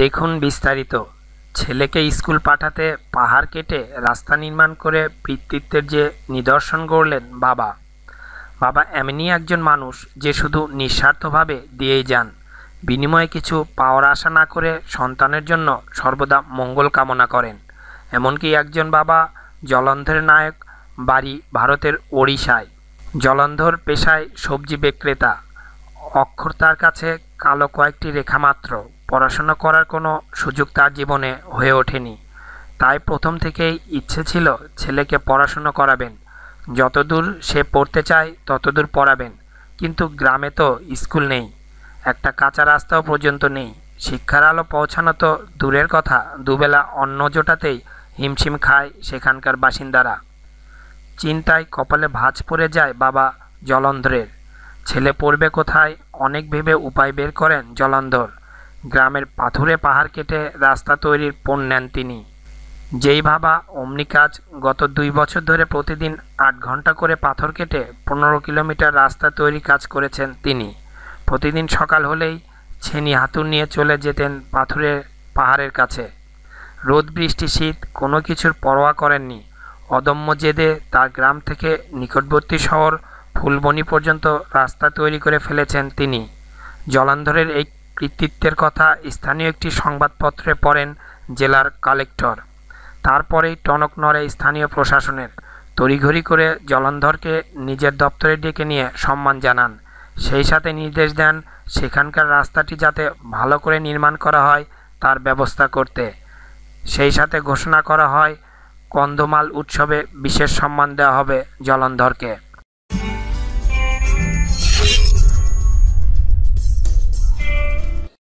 দেখুন বিস্তারিত ছেলেকে স্কুল পাঠাতে পাহাড় কেটে রাস্তা নির্মাণ করে পিতৃত্বের যে নিদর্শন গড়লেন বাবা বাবা এমনি একজন মানুষ যে শুধু নিঃস্বার্থভাবে দিয়েই যান বিনিময়ে কিছু পাওয়ার আশা না করে সন্তানের জন্য সর্বদা মঙ্গল কামনা করেন এমনকি একজন বাবা জলন্ধরের নায়ক বাড়ি ভারতের ওড়িশায় জলন্ধর পেশায় সবজি বিক্রেতা অক্ষর তার কাছে কালো কয়েকটি রেখা মাত্র পড়াশোনা করার কোনো সুযোগ তার জীবনে হয়ে ওঠেনি তাই প্রথম থেকেই ইচ্ছে ছিল ছেলেকে পড়াশুনো করাবেন যতদূর সে পড়তে চায় ততদূর পড়াবেন কিন্তু গ্রামে তো স্কুল নেই একটা কাঁচা রাস্তাও পর্যন্ত নেই শিক্ষার আলো পৌঁছানো তো দূরের কথা দুবেলা অন্ন জোটাতেই হিমশিম খায় সেখানকার বাসিন্দারা চিন্তায় কপালে ভাঁজ পড়ে যায় বাবা জলন্ধরের ছেলে পড়বে কোথায় অনেক ভেবে উপায় বের করেন জলন্ধর গ্রামের পাথুরে পাহাড় কেটে রাস্তা তৈরির পণ নেন তিনি যেই ভাবা অমনি কাজ গত দুই বছর ধরে প্রতিদিন আট ঘন্টা করে পাথর কেটে পনেরো কিলোমিটার রাস্তা তৈরি কাজ করেছেন তিনি প্রতিদিন সকাল হলেই ছেনি হাতুর নিয়ে চলে যেতেন পাথরের পাহাড়ের কাছে রোদ বৃষ্টি শীত কোনো কিছুর পরোয়া করেননি অদম্য জেদে তার গ্রাম থেকে নিকটবর্তী শহর ফুলবনি পর্যন্ত রাস্তা তৈরি করে ফেলেছেন তিনি জলান্ধরের এই কৃতিত্বের কথা স্থানীয় একটি সংবাদপত্রে পড়েন জেলার কালেক্টর তারপরেই টনক নড়ে স্থানীয় প্রশাসনের তড়িঘড়ি করে জলন্ধরকে নিজের দপ্তরে ডেকে নিয়ে সম্মান জানান সেই সাথে নির্দেশ দেন সেখানকার রাস্তাটি যাতে ভালো করে নির্মাণ করা হয় তার ব্যবস্থা করতে সেই সাথে ঘোষণা করা হয় কন্ধমাল উৎসবে বিশেষ সম্মান দেওয়া হবে জলন্ধরকে